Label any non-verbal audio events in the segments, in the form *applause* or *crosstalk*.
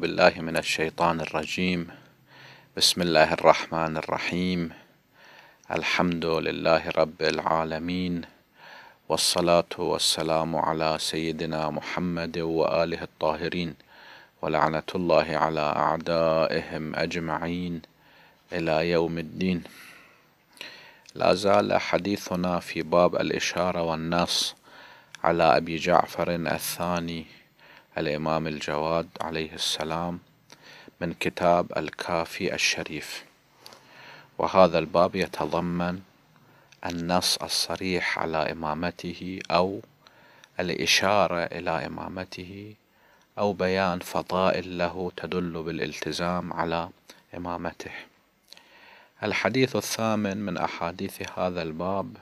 بالله من الشيطان الرجيم بسم الله الرحمن الرحيم الحمد لله رب العالمين والصلاة والسلام على سيدنا محمد وآله الطاهرين ولعنة الله على أعدائهم أجمعين إلى يوم الدين لا زال حديثنا في باب الإشارة والنص على أبي جعفر الثاني الإمام الجواد عليه السلام من كتاب الكافي الشريف وهذا الباب يتضمن النص الصريح على إمامته أو الإشارة إلى إمامته أو بيان فضائل له تدل بالالتزام على إمامته الحديث الثامن من أحاديث هذا الباب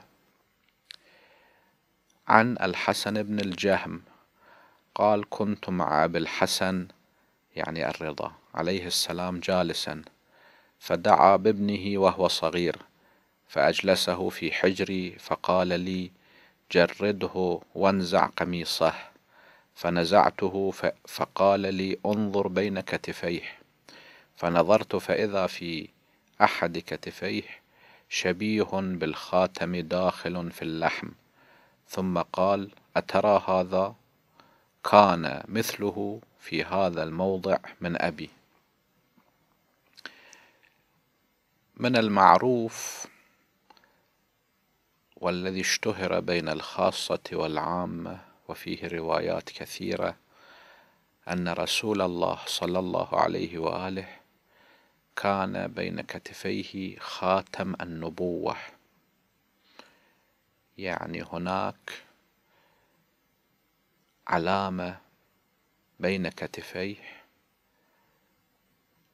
عن الحسن بن الجهم قال كنت مع أبي الحسن يعني الرضا عليه السلام جالسا فدعا بابنه وهو صغير فأجلسه في حجري فقال لي جرده وانزع قميصه فنزعته فقال لي انظر بين كتفيه فنظرت فإذا في أحد كتفيه شبيه بالخاتم داخل في اللحم ثم قال أترى هذا كان مثله في هذا الموضع من أبي من المعروف والذي اشتهر بين الخاصة والعامة وفيه روايات كثيرة أن رسول الله صلى الله عليه وآله كان بين كتفيه خاتم النبوة يعني هناك علامة بين كتفيه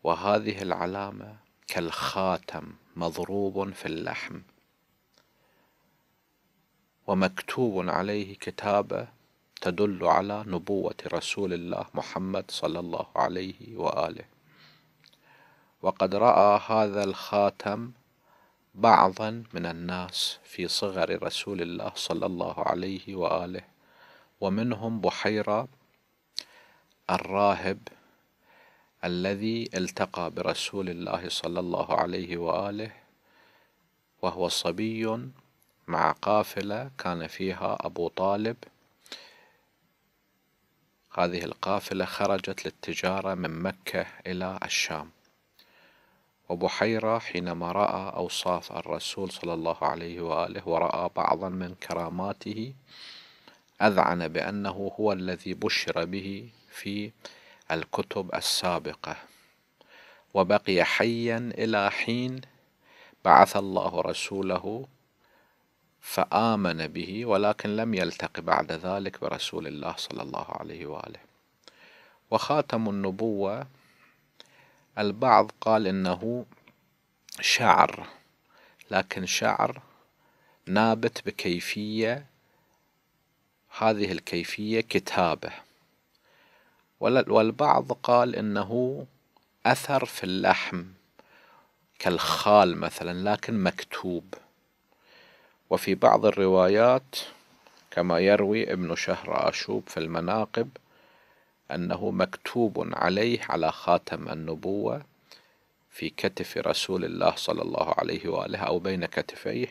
وهذه العلامة كالخاتم مضروب في اللحم ومكتوب عليه كتابة تدل على نبوة رسول الله محمد صلى الله عليه وآله وقد رأى هذا الخاتم بعضا من الناس في صغر رسول الله صلى الله عليه وآله ومنهم بحيرة الراهب الذي التقى برسول الله صلى الله عليه وآله وهو صبي مع قافلة كان فيها أبو طالب هذه القافلة خرجت للتجارة من مكة إلى الشام وبحيرة حينما رأى أوصاف الرسول صلى الله عليه وآله ورأى بعضا من كراماته أذعن بأنه هو الذي بشر به في الكتب السابقة وبقي حيا إلى حين بعث الله رسوله فآمن به ولكن لم يلتق بعد ذلك برسول الله صلى الله عليه وآله وخاتم النبوة البعض قال إنه شعر لكن شعر نابت بكيفية هذه الكيفية كتابة والبعض قال إنه أثر في اللحم كالخال مثلا لكن مكتوب وفي بعض الروايات كما يروي ابن شهر أشوب في المناقب أنه مكتوب عليه على خاتم النبوة في كتف رسول الله صلى الله عليه وآله أو بين كتفيه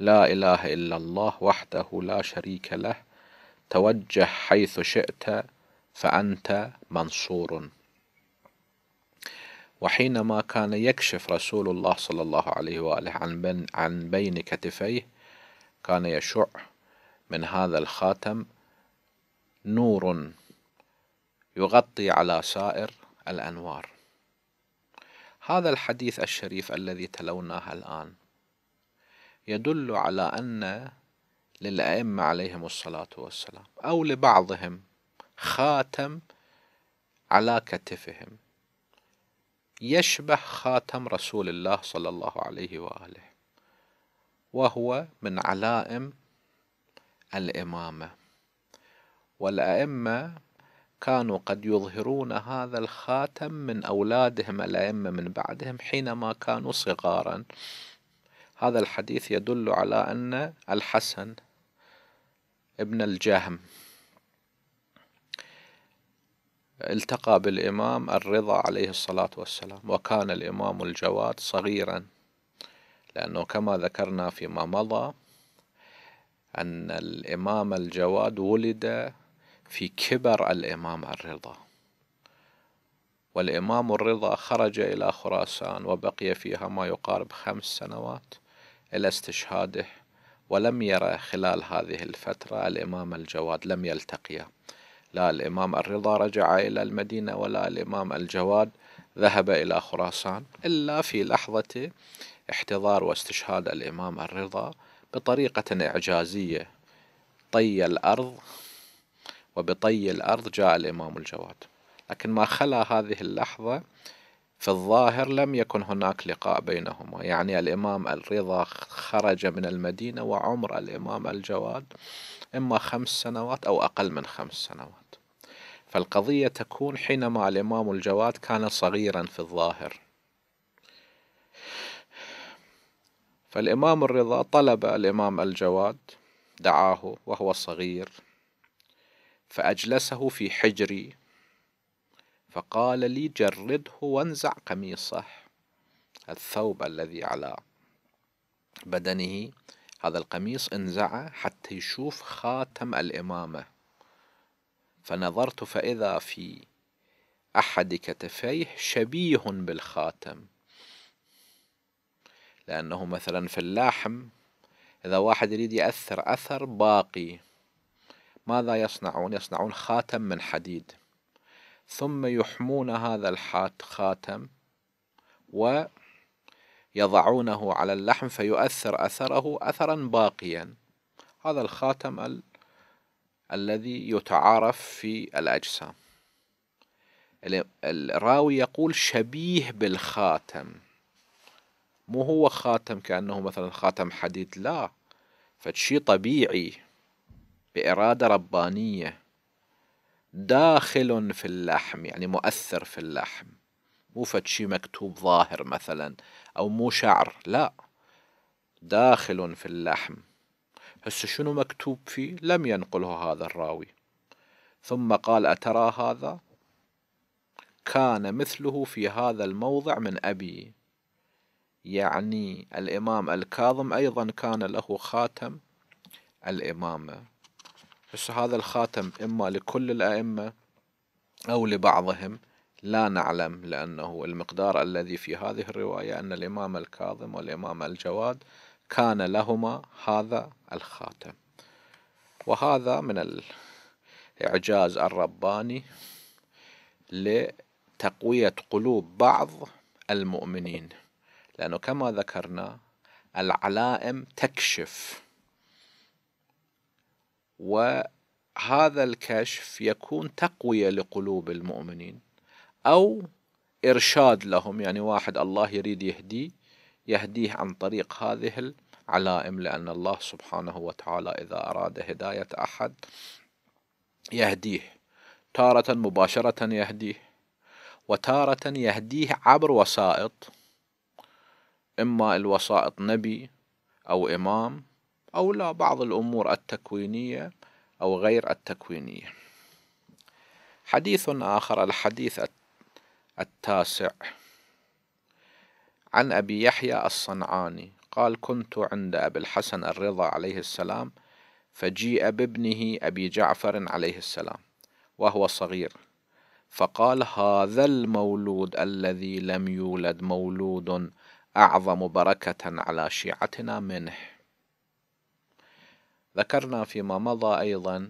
لا إله إلا الله وحده لا شريك له توجه حيث شئت فأنت منصور وحينما كان يكشف رسول الله صلى الله عليه وآله عن بين, عن بين كتفيه كان يشع من هذا الخاتم نور يغطي على سائر الأنوار هذا الحديث الشريف الذي تلوناه الآن يدل على أن للأئمة عليهم الصلاة والسلام أو لبعضهم خاتم على كتفهم يشبه خاتم رسول الله صلى الله عليه وآله وهو من علائم الإمامة والأئمة كانوا قد يظهرون هذا الخاتم من أولادهم الأئمة من بعدهم حينما كانوا صغارا هذا الحديث يدل على أن الحسن ابن الجهم التقى بالإمام الرضا عليه الصلاة والسلام وكان الإمام الجواد صغيرا لأنه كما ذكرنا فيما مضى أن الإمام الجواد ولد في كبر الإمام الرضا والإمام الرضا خرج إلى خراسان وبقي فيها ما يقارب خمس سنوات إلى استشهاده ولم يرى خلال هذه الفترة الإمام الجواد لم يلتقيا لا الإمام الرضا رجع إلى المدينة ولا الإمام الجواد ذهب إلى خراسان إلا في لحظة احتضار واستشهاد الإمام الرضا بطريقة إعجازية طي الأرض وبطي الأرض جاء الإمام الجواد لكن ما خلا هذه اللحظة في الظاهر لم يكن هناك لقاء بينهما يعني الإمام الرضا خرج من المدينة وعمر الإمام الجواد إما خمس سنوات أو أقل من خمس سنوات فالقضية تكون حينما الإمام الجواد كان صغيرا في الظاهر فالإمام الرضا طلب الإمام الجواد دعاه وهو صغير فأجلسه في حجري فقال لي جرده وانزع قميصه الثوب الذي على بدنه هذا القميص انزعه حتى يشوف خاتم الإمامة فنظرت فإذا في أحد كتفيه شبيه بالخاتم لأنه مثلا في اللحم إذا واحد يريد يأثر أثر باقي ماذا يصنعون؟ يصنعون خاتم من حديد ثم يحمون هذا خاتم ويضعونه على اللحم فيؤثر أثره أثرا باقيا هذا الخاتم ال... الذي يتعارف في الأجسام الراوي يقول شبيه بالخاتم مو هو خاتم كأنه مثلا خاتم حديد لا فشي طبيعي بإرادة ربانية داخل في اللحم يعني مؤثر في اللحم مو فتشي مكتوب ظاهر مثلا أو مو شعر لا داخل في اللحم هسه شنو مكتوب فيه لم ينقله هذا الراوي ثم قال أترى هذا كان مثله في هذا الموضع من أبي يعني الإمام الكاظم أيضا كان له خاتم الإمامة بس هذا الخاتم إما لكل الأئمة أو لبعضهم لا نعلم لأنه المقدار الذي في هذه الرواية أن الإمام الكاظم والإمام الجواد كان لهما هذا الخاتم وهذا من الإعجاز الرباني لتقوية قلوب بعض المؤمنين لأنه كما ذكرنا العلائم تكشف وهذا الكشف يكون تقويه لقلوب المؤمنين او ارشاد لهم يعني واحد الله يريد يهديه يهديه عن طريق هذه العلائم لان الله سبحانه وتعالى اذا اراد هدايه احد يهديه تارة مباشرة يهديه وتارة يهديه عبر وسائط إما الوسائط نبي أو إمام أو لا بعض الأمور التكوينية أو غير التكوينية حديث آخر الحديث التاسع عن أبي يحيى الصنعاني قال كنت عند أبي الحسن الرضا عليه السلام فجيء بابنه أبي جعفر عليه السلام وهو صغير فقال هذا المولود الذي لم يولد مولود أعظم بركة على شيعتنا منه ذكرنا فيما مضى أيضا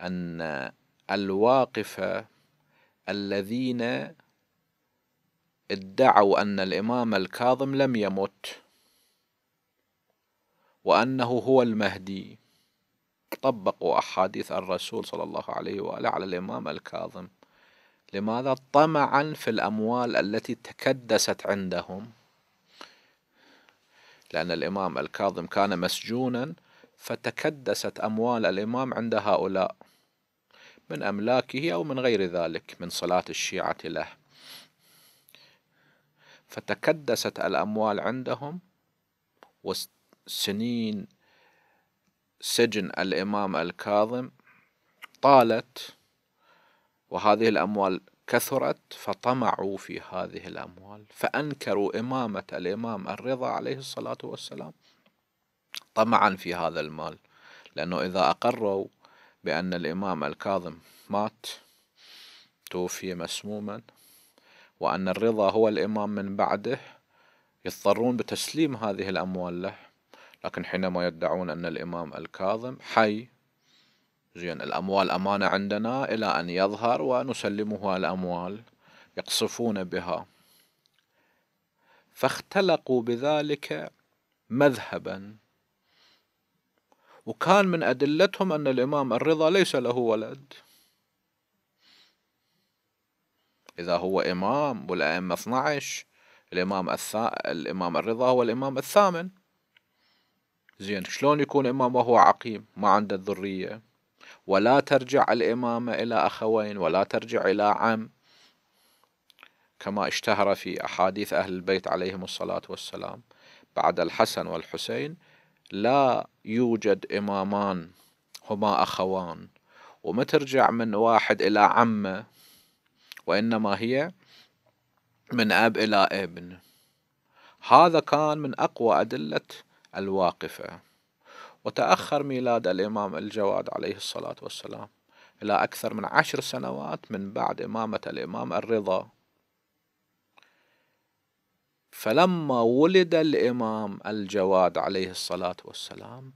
أن الواقفة الذين ادعوا أن الإمام الكاظم لم يمت وأنه هو المهدي طبقوا أحاديث الرسول صلى الله عليه وآله على الإمام الكاظم لماذا طمعا في الأموال التي تكدست عندهم لأن الإمام الكاظم كان مسجونا فتكدست أموال الإمام عند هؤلاء من أملاكه أو من غير ذلك من صلاة الشيعة له فتكدست الأموال عندهم وسنين سجن الإمام الكاظم طالت وهذه الأموال كثرت فطمعوا في هذه الأموال فأنكروا إمامة الإمام الرضا عليه الصلاة والسلام طمعا في هذا المال لأنه إذا أقروا بأن الإمام الكاظم مات توفي مسموما وأن الرضا هو الإمام من بعده يضطرون بتسليم هذه الأموال له لكن حينما يدعون أن الإمام الكاظم حي زين الأموال أمانة عندنا إلى أن يظهر ونسلمها الأموال يقصفون بها فاختلقوا بذلك مذهبا وكان من أدلتهم أن الإمام الرضا ليس له ولد إذا هو إمام والأئمة 12 الإمام الثا... الإمام الرضا هو الإمام الثامن زين شلون يكون إمام وهو عقيم ما عنده الذرية ولا ترجع الإمامة إلى أخوين ولا ترجع إلى عم كما اشتهر في أحاديث أهل البيت عليهم الصلاة والسلام بعد الحسن والحسين لا يوجد إمامان هما أخوان وما ترجع من واحد إلى عمه وإنما هي من أب إلى ابن هذا كان من أقوى أدلة الواقفة وتأخر ميلاد الإمام الجواد عليه الصلاة والسلام إلى أكثر من عشر سنوات من بعد إمامة الإمام الرضا فلما ولد الإمام الجواد عليه الصلاة والسلام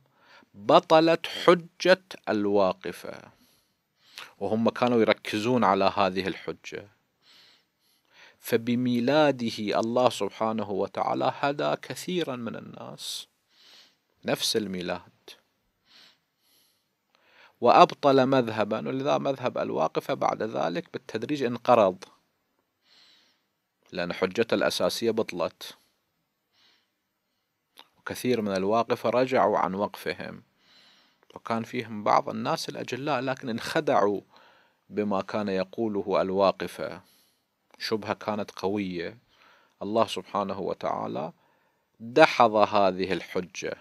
بطلت حجة الواقفة وهم كانوا يركزون على هذه الحجة فبميلاده الله سبحانه وتعالى هدى كثيرا من الناس نفس الميلاد وأبطل مذهبا ولذا مذهب الواقفة بعد ذلك بالتدريج انقرض لأن حجته الأساسية بطلت وكثير من الواقفة رجعوا عن وقفهم وكان فيهم بعض الناس الأجلاء لكن انخدعوا بما كان يقوله الواقفة شبهة كانت قوية الله سبحانه وتعالى دحض هذه الحجة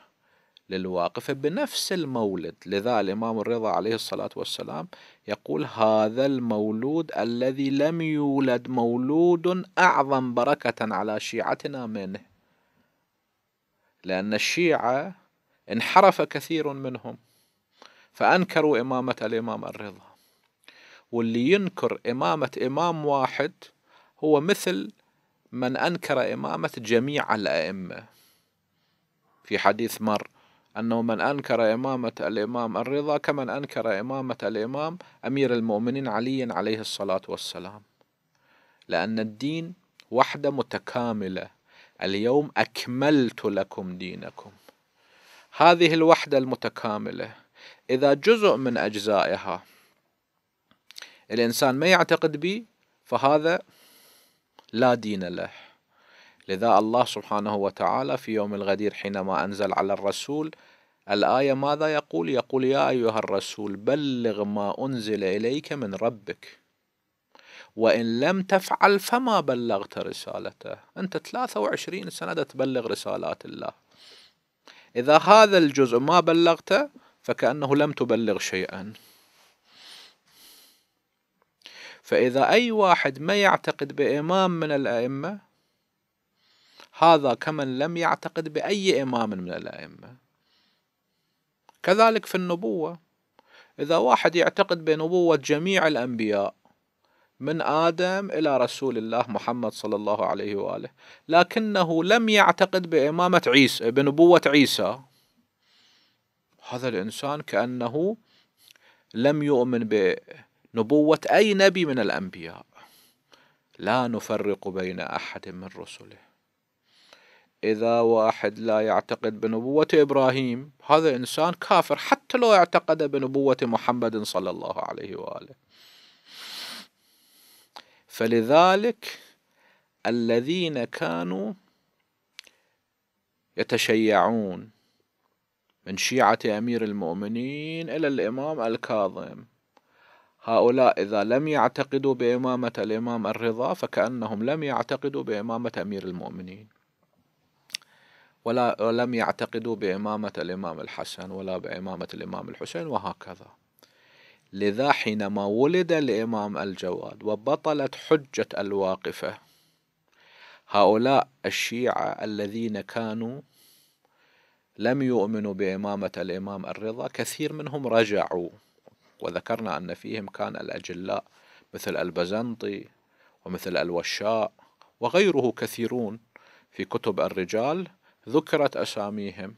للواقف بنفس المولد لذا الإمام الرضا عليه الصلاة والسلام يقول هذا المولود الذي لم يولد مولود أعظم بركة على شيعتنا منه لأن الشيعة انحرف كثير منهم فأنكروا إمامة الإمام الرضا واللي ينكر إمامة إمام واحد هو مثل من أنكر إمامة جميع الأئمة في حديث مر أنه من أنكر إمامة الإمام الرضا كمن أنكر إمامة الإمام أمير المؤمنين علي عليه الصلاة والسلام لأن الدين وحدة متكاملة اليوم أكملت لكم دينكم هذه الوحدة المتكاملة إذا جزء من أجزائها الإنسان ما يعتقد به فهذا لا دين له لذا الله سبحانه وتعالى في يوم الغدير حينما أنزل على الرسول الآية ماذا يقول؟ يقول يا أيها الرسول بلغ ما أنزل إليك من ربك وإن لم تفعل فما بلغت رسالته أنت 23 سنة تبلغ رسالات الله إذا هذا الجزء ما بلغته فكأنه لم تبلغ شيئا فإذا أي واحد ما يعتقد بإمام من الأئمة هذا كمن لم يعتقد بأي إمام من الأئمة كذلك في النبوة إذا واحد يعتقد بنبوة جميع الأنبياء من آدم إلى رسول الله محمد صلى الله عليه وآله لكنه لم يعتقد بإمامة عيسى بنبوة عيسى هذا الإنسان كأنه لم يؤمن بنبوة أي نبي من الأنبياء لا نفرق بين أحد من رسله إذا واحد لا يعتقد بنبوة إبراهيم هذا إنسان كافر حتى لو اعتقد بنبوة محمد صلى الله عليه وآله فلذلك الذين كانوا يتشيعون من شيعة أمير المؤمنين إلى الإمام الكاظم هؤلاء إذا لم يعتقدوا بإمامة الإمام الرضا فكأنهم لم يعتقدوا بإمامة أمير المؤمنين ولا ولم يعتقدوا بإمامة الإمام الحسن ولا بإمامة الإمام الحسين وهكذا لذا حينما ولد الإمام الجواد وبطلت حجة الواقفة هؤلاء الشيعة الذين كانوا لم يؤمنوا بإمامة الإمام الرضا كثير منهم رجعوا وذكرنا أن فيهم كان الأجلاء مثل البزنطي ومثل الوشاء وغيره كثيرون في كتب الرجال ذكرت أساميهم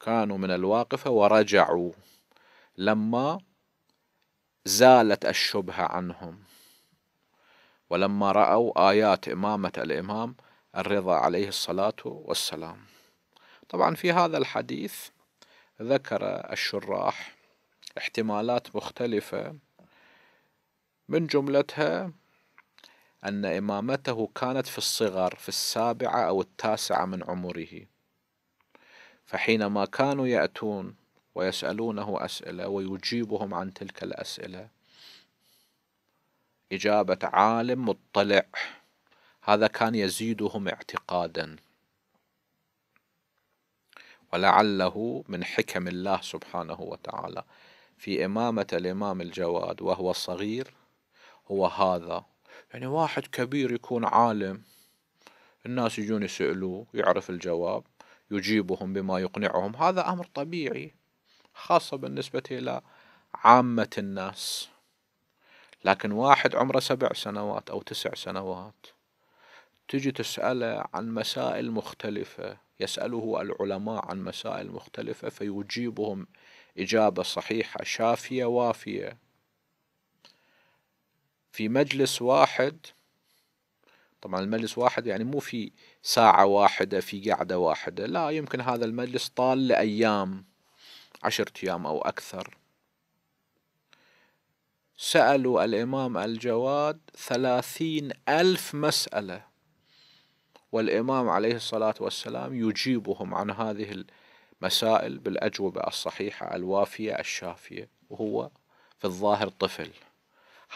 كانوا من الواقفة ورجعوا لما زالت الشبهة عنهم ولما رأوا آيات إمامة الإمام الرضا عليه الصلاة والسلام طبعا في هذا الحديث ذكر الشراح احتمالات مختلفة من جملتها أن إمامته كانت في الصغر في السابعة أو التاسعة من عمره فحينما كانوا يأتون ويسألونه أسئلة ويجيبهم عن تلك الأسئلة إجابة عالم مطلع هذا كان يزيدهم اعتقادا ولعله من حكم الله سبحانه وتعالى في إمامة الإمام الجواد وهو صغير هو هذا يعني واحد كبير يكون عالم الناس يجون يسألوه يعرف الجواب يجيبهم بما يقنعهم هذا أمر طبيعي خاصة بالنسبة إلى عامة الناس لكن واحد عمره سبع سنوات أو تسع سنوات تجي تسأله عن مسائل مختلفة يسأله العلماء عن مسائل مختلفة فيجيبهم إجابة صحيحة شافية وافية في مجلس واحد طبعا المجلس واحد يعني مو في ساعة واحدة في قعدة واحدة لا يمكن هذا المجلس طال لأيام عشرة أيام أو أكثر سألوا الإمام الجواد ثلاثين ألف مسألة والإمام عليه الصلاة والسلام يجيبهم عن هذه المسائل بالأجوبة الصحيحة الوافية الشافية وهو في الظاهر طفل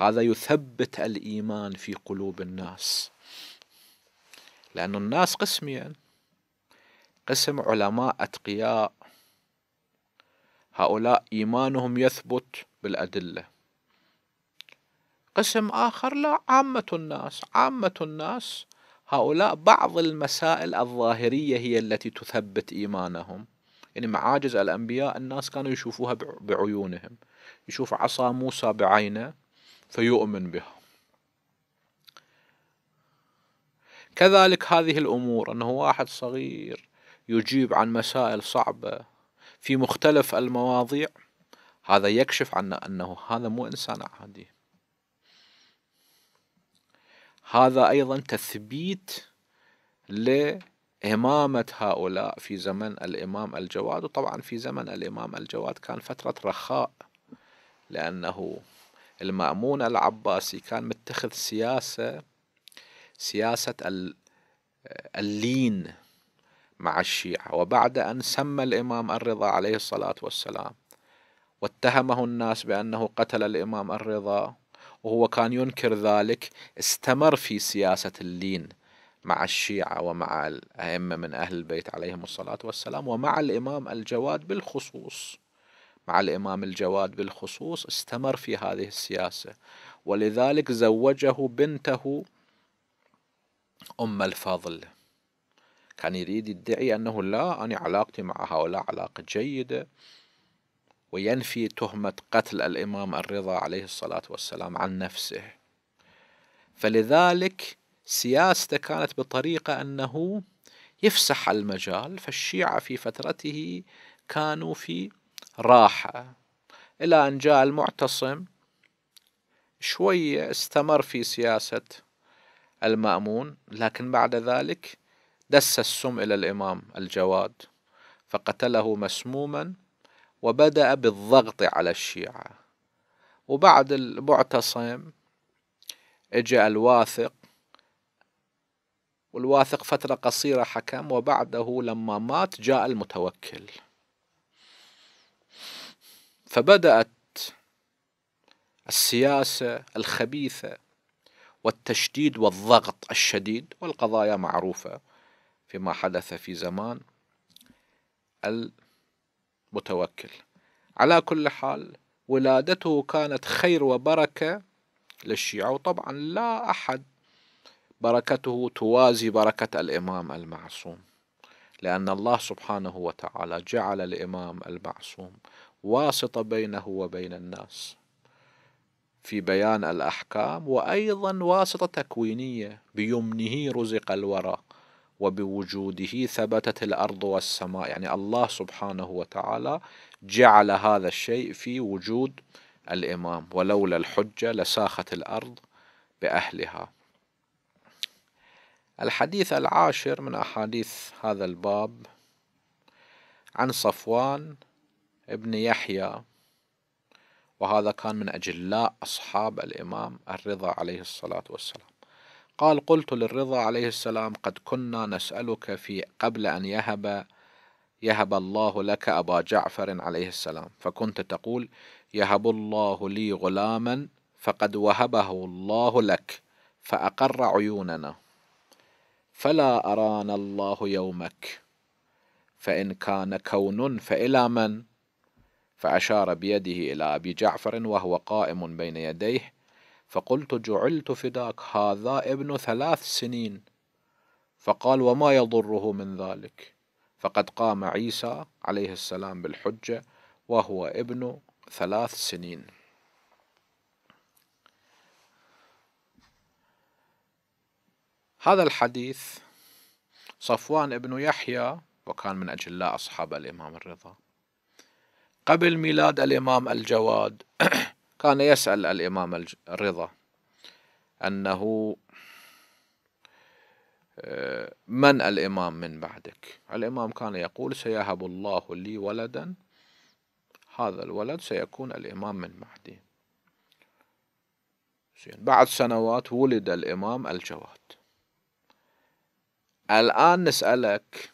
هذا يثبت الإيمان في قلوب الناس لأن الناس قسمين قسم علماء أتقياء هؤلاء إيمانهم يثبت بالأدلة قسم آخر لا عامة الناس عامة الناس هؤلاء بعض المسائل الظاهرية هي التي تثبت إيمانهم يعني معاجز الأنبياء الناس كانوا يشوفوها بعيونهم يشوف عصا موسى بعينه فيؤمن بها كذلك هذه الأمور أنه واحد صغير يجيب عن مسائل صعبة في مختلف المواضيع هذا يكشف عنا أنه هذا مو إنسان عادي هذا أيضا تثبيت لإمامة هؤلاء في زمن الإمام الجواد وطبعا في زمن الإمام الجواد كان فترة رخاء لأنه المأمون العباسي كان متخذ سياسة سياسة اللين مع الشيعة وبعد أن سمى الإمام الرضا عليه الصلاة والسلام واتهمه الناس بأنه قتل الإمام الرضا وهو كان ينكر ذلك استمر في سياسة اللين مع الشيعة ومع الأئمة من أهل البيت عليهم الصلاة والسلام ومع الإمام الجواد بالخصوص مع الإمام الجواد بالخصوص استمر في هذه السياسة ولذلك زوجه بنته أم الفضل كان يريد يدعي أنه لا أنا علاقتي مع هؤلاء علاقة جيدة وينفي تهمة قتل الإمام الرضا عليه الصلاة والسلام عن نفسه فلذلك سياسته كانت بطريقة أنه يفسح المجال فالشيعة في فترته كانوا في راحة إلى أن جاء المعتصم شوية استمر في سياسة المأمون لكن بعد ذلك دس السم إلى الإمام الجواد فقتله مسموما وبدأ بالضغط على الشيعة وبعد المعتصم اجى الواثق والواثق فترة قصيرة حكم وبعده لما مات جاء المتوكل فبدأت السياسة الخبيثة والتشديد والضغط الشديد والقضايا معروفة فيما حدث في زمان المتوكل على كل حال ولادته كانت خير وبركة للشيعة وطبعا لا أحد بركته توازي بركة الإمام المعصوم لأن الله سبحانه وتعالى جعل الإمام المعصوم واسطة بينه وبين الناس في بيان الأحكام وأيضا واسطة تكوينية بيمنه رزق الورى وبوجوده ثبتت الأرض والسماء يعني الله سبحانه وتعالى جعل هذا الشيء في وجود الإمام ولولا الحجة لساخت الأرض بأهلها الحديث العاشر من أحاديث هذا الباب عن صفوان ابن يحيى وهذا كان من أجلاء أصحاب الإمام الرضا عليه الصلاة والسلام قال قلت للرضا عليه السلام قد كنا نسألك في قبل أن يهب يهب الله لك أبا جعفر عليه السلام فكنت تقول يهب الله لي غلاما فقد وهبه الله لك فأقر عيوننا فلا أرانا الله يومك فإن كان كون فإلى من؟ فأشار بيده إلى أبي جعفر وهو قائم بين يديه فقلت جعلت فداك هذا ابن ثلاث سنين فقال وما يضره من ذلك فقد قام عيسى عليه السلام بالحجة وهو ابن ثلاث سنين هذا الحديث صفوان ابن يحيى وكان من أجلاء أصحاب الإمام الرضا قبل ميلاد الإمام الجواد *coughs* كان يسأل الإمام الرضا أنه آه، من الإمام من بعدك الإمام كان يقول سيهب الله لي ولدا هذا الولد سيكون الإمام من بعدي بعد سنوات ولد الإمام الجواد الآن نسألك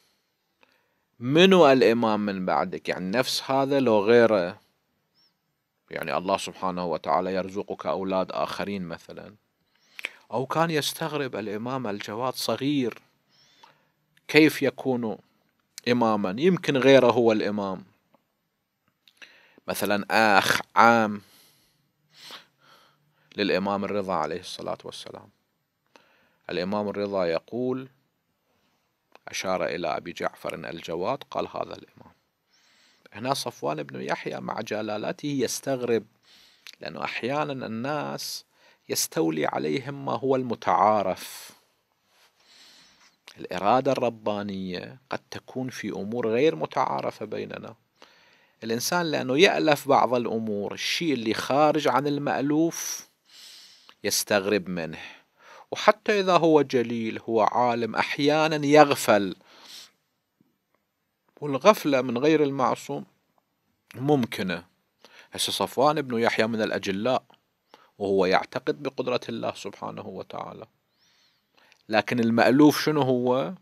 منو الإمام من بعدك يعني نفس هذا لو غيره يعني الله سبحانه وتعالى يرزقك أولاد آخرين مثلا أو كان يستغرب الإمام الجواد صغير كيف يكون إماما يمكن غيره هو الإمام مثلا أخ عام للإمام الرضا عليه الصلاة والسلام الإمام الرضا يقول أشار إلى أبي جعفر الجواد قال هذا الإمام هنا صفوان بن يحيى مع جلالته يستغرب لأنه أحيانا الناس يستولي عليهم ما هو المتعارف الإرادة الربانية قد تكون في أمور غير متعارفة بيننا الإنسان لأنه يألف بعض الأمور الشيء اللي خارج عن المألوف يستغرب منه وحتى إذا هو جليل هو عالم أحيانا يغفل والغفلة من غير المعصوم ممكنة هسه صفوان بن يحيى من الأجلاء وهو يعتقد بقدرة الله سبحانه وتعالى لكن المألوف شنو هو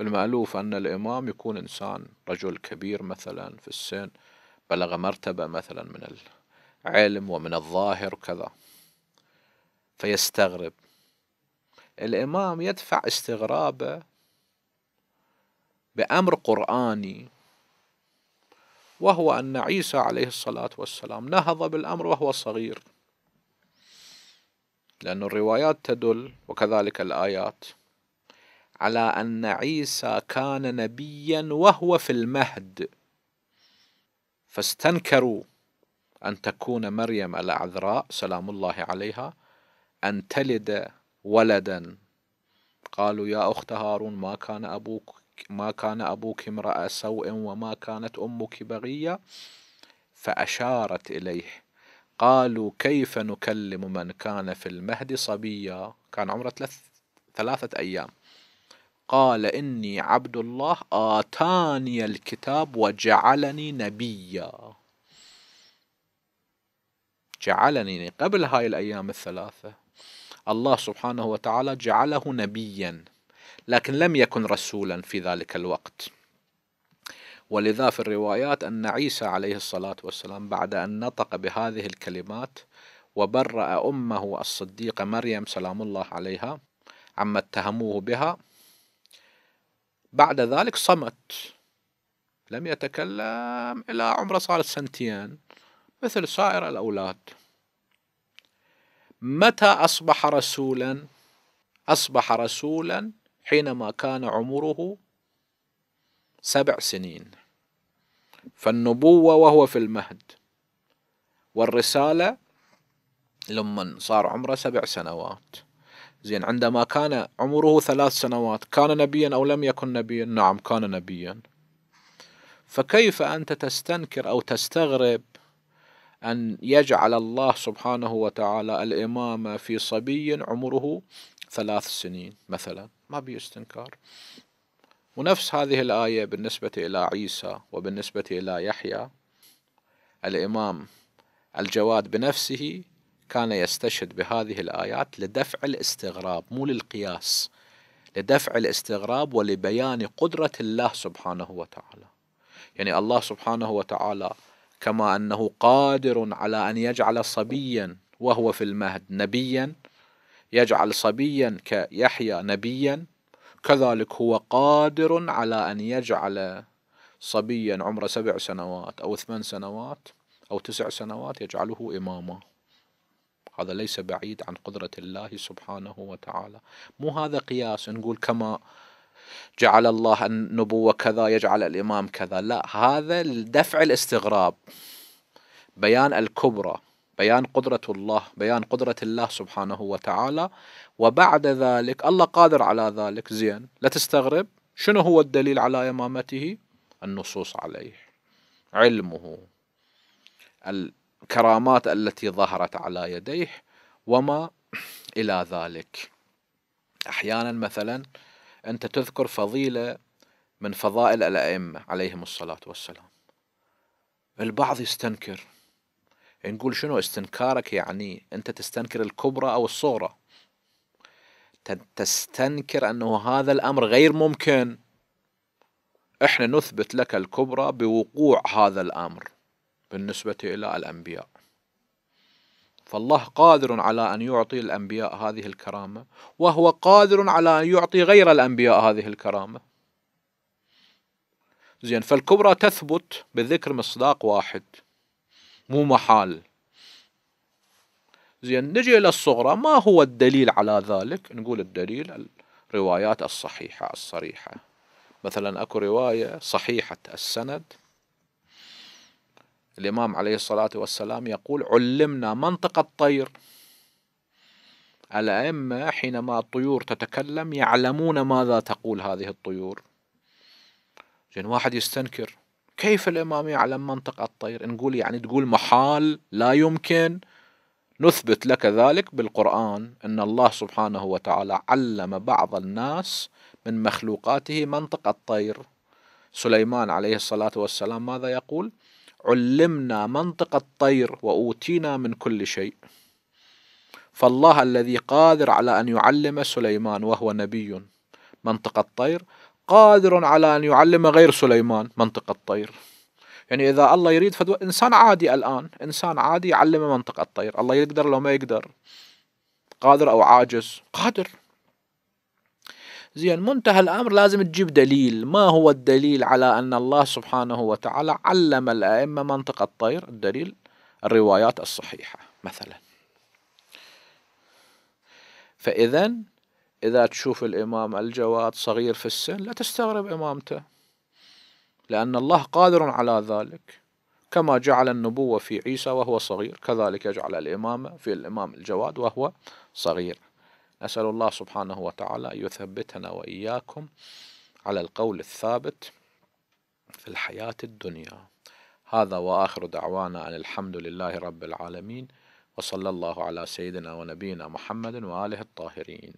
المألوف أن الإمام يكون إنسان رجل كبير مثلا في السن بلغ مرتبة مثلا من العلم ومن الظاهر وكذا فيستغرب الإمام يدفع استغرابه بأمر قرآني وهو أن عيسى عليه الصلاة والسلام نهض بالأمر وهو صغير لأن الروايات تدل وكذلك الآيات على أن عيسى كان نبيا وهو في المهد فاستنكروا أن تكون مريم العذراء سلام الله عليها أن تلد ولدا قالوا يا أخت هارون ما كان أبوك ما كان أبوك امرأ سوء وما كانت أمك بغية فأشارت إليه قالوا كيف نكلم من كان في المهد صبيا كان عمره ثلاث ثلاثة أيام قال إني عبد الله آتاني الكتاب وجعلني نبيا جعلني قبل هاي الأيام الثلاثة الله سبحانه وتعالى جعله نبيا لكن لم يكن رسولا في ذلك الوقت ولذا في الروايات أن عيسى عليه الصلاة والسلام بعد أن نطق بهذه الكلمات وبرأ أمه الصديقة مريم سلام الله عليها عما اتهموه بها بعد ذلك صمت لم يتكلم إلى عمره صارت سنتين مثل سائر الأولاد متى أصبح رسولا أصبح رسولا حينما كان عمره سبع سنين فالنبوة وهو في المهد والرسالة لما صار عمره سبع سنوات زين عندما كان عمره ثلاث سنوات كان نبيا أو لم يكن نبيا نعم كان نبيا فكيف أنت تستنكر أو تستغرب أن يجعل الله سبحانه وتعالى الإمامة في صبي عمره ثلاث سنين مثلا ما بي استنكار ونفس هذه الآية بالنسبة إلى عيسى وبالنسبة إلى يحيى الإمام الجواد بنفسه كان يستشهد بهذه الآيات لدفع الاستغراب مو للقياس لدفع الاستغراب ولبيان قدرة الله سبحانه وتعالى يعني الله سبحانه وتعالى كما انه قادر على ان يجعل صبيا وهو في المهد نبيا يجعل صبيا كيحيى نبيا كذلك هو قادر على ان يجعل صبيا عمره سبع سنوات او ثمان سنوات او تسع سنوات يجعله اماما هذا ليس بعيد عن قدرة الله سبحانه وتعالى مو هذا قياس نقول كما جعل الله النبوة كذا يجعل الإمام كذا لا هذا دفع الاستغراب بيان الكبرى بيان قدرة الله بيان قدرة الله سبحانه وتعالى وبعد ذلك الله قادر على ذلك زين لا تستغرب شنو هو الدليل على إمامته النصوص عليه علمه الكرامات التي ظهرت على يديه وما إلى ذلك أحيانا مثلا أنت تذكر فضيلة من فضائل الأئمة عليهم الصلاة والسلام البعض يستنكر نقول شنو استنكارك يعني أنت تستنكر الكبرى أو الصغرى تستنكر أنه هذا الأمر غير ممكن احنا نثبت لك الكبرى بوقوع هذا الأمر بالنسبة إلى الأنبياء فالله قادر على ان يعطي الانبياء هذه الكرامه وهو قادر على ان يعطي غير الانبياء هذه الكرامه زين فالكبرى تثبت بذكر مصداق واحد مو محال زين نجي الى الصغرى ما هو الدليل على ذلك نقول الدليل الروايات الصحيحه الصريحه مثلا اكو روايه صحيحه السند الإمام عليه الصلاة والسلام يقول علمنا منطق الطير الأئمة حينما الطيور تتكلم يعلمون ماذا تقول هذه الطيور زين واحد يستنكر كيف الإمام يعلم منطق الطير نقول يعني تقول محال لا يمكن نثبت لك ذلك بالقرآن أن الله سبحانه وتعالى علم بعض الناس من مخلوقاته منطق الطير سليمان عليه الصلاة والسلام ماذا يقول؟ علمنا منطق الطير وأوتينا من كل شيء فالله الذي قادر على أن يعلم سليمان وهو نبي منطق الطير قادر على أن يعلم غير سليمان منطق الطير يعني إذا الله يريد فدوى إنسان عادي الآن إنسان عادي يعلم منطق الطير الله يقدر لو ما يقدر قادر أو عاجز قادر زين منتهى الأمر لازم تجيب دليل ما هو الدليل على أن الله سبحانه وتعالى علم الأئمة منطق الطير الدليل الروايات الصحيحة مثلا فإذا إذا تشوف الإمام الجواد صغير في السن لا تستغرب إمامته لأن الله قادر على ذلك كما جعل النبوة في عيسى وهو صغير كذلك يجعل الإمامة في الإمام الجواد وهو صغير أسأل الله سبحانه وتعالى أن يثبتنا وإياكم على القول الثابت في الحياة الدنيا هذا وآخر دعوانا أن الحمد لله رب العالمين وصلى الله على سيدنا ونبينا محمد وآله الطاهرين